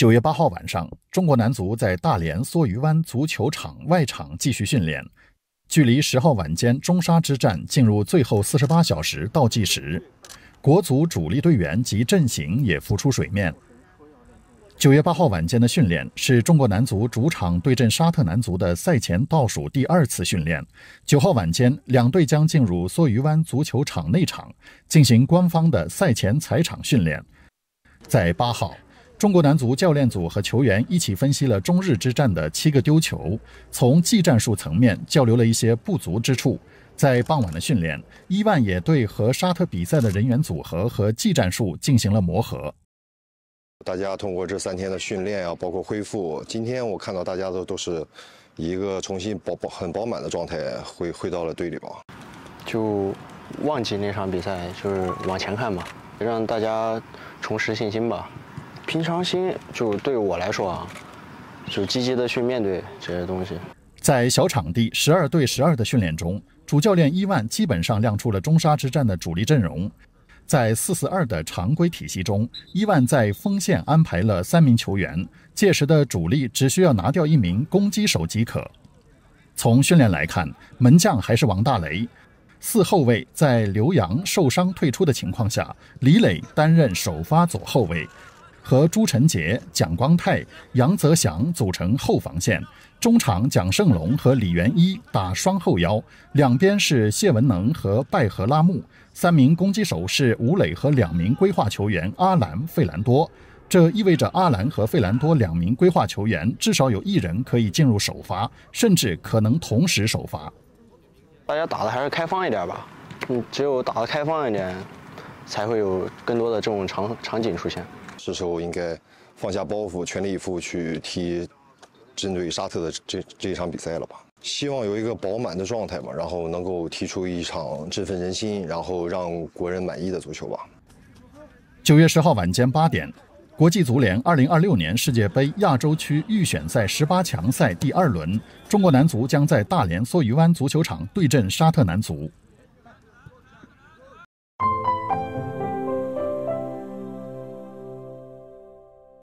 九月八号晚上，中国男足在大连梭鱼湾足球场外场继续训练。距离十号晚间中沙之战进入最后四十八小时倒计时，国足主力队员及阵型也浮出水面。九月八号晚间的训练是中国男足主场对阵沙特男足的赛前倒数第二次训练。九号晚间，两队将进入梭鱼湾足球场内场进行官方的赛前踩场训练。在八号。中国男足教练组和球员一起分析了中日之战的七个丢球，从技战术层面交流了一些不足之处。在傍晚的训练，伊万也对和沙特比赛的人员组合和技战术进行了磨合。大家通过这三天的训练啊，包括恢复，今天我看到大家都都是一个重新饱饱很饱满的状态回回到了队里吧。就忘记那场比赛，就是往前看嘛，让大家重拾信心吧。平常心，就对我来说啊，就积极的去面对这些东西。在小场地十二对十二的训练中，主教练伊万基本上亮出了中沙之战的主力阵容。在四四二的常规体系中，伊万在锋线安排了三名球员，届时的主力只需要拿掉一名攻击手即可。从训练来看，门将还是王大雷，四后卫在刘洋受伤退出的情况下，李磊担任首发左后卫。和朱晨杰、蒋光太、杨泽翔组成后防线，中场蒋胜龙和李元一打双后腰，两边是谢文能和拜合拉木，三名攻击手是吴磊和两名规划球员阿兰、费兰多。这意味着阿兰和费兰多两名规划球员至少有一人可以进入首发，甚至可能同时首发。大家打的还是开放一点吧，嗯，只有打的开放一点，才会有更多的这种场场景出现。这时候应该放下包袱，全力以赴去踢针对沙特的这这一场比赛了吧？希望有一个饱满的状态嘛，然后能够踢出一场振奋人心，然后让国人满意的足球吧。九月十号晚间八点，国际足联二零二六年世界杯亚洲区预选赛十八强赛第二轮，中国男足将在大连梭鱼湾足球场对阵沙特男足。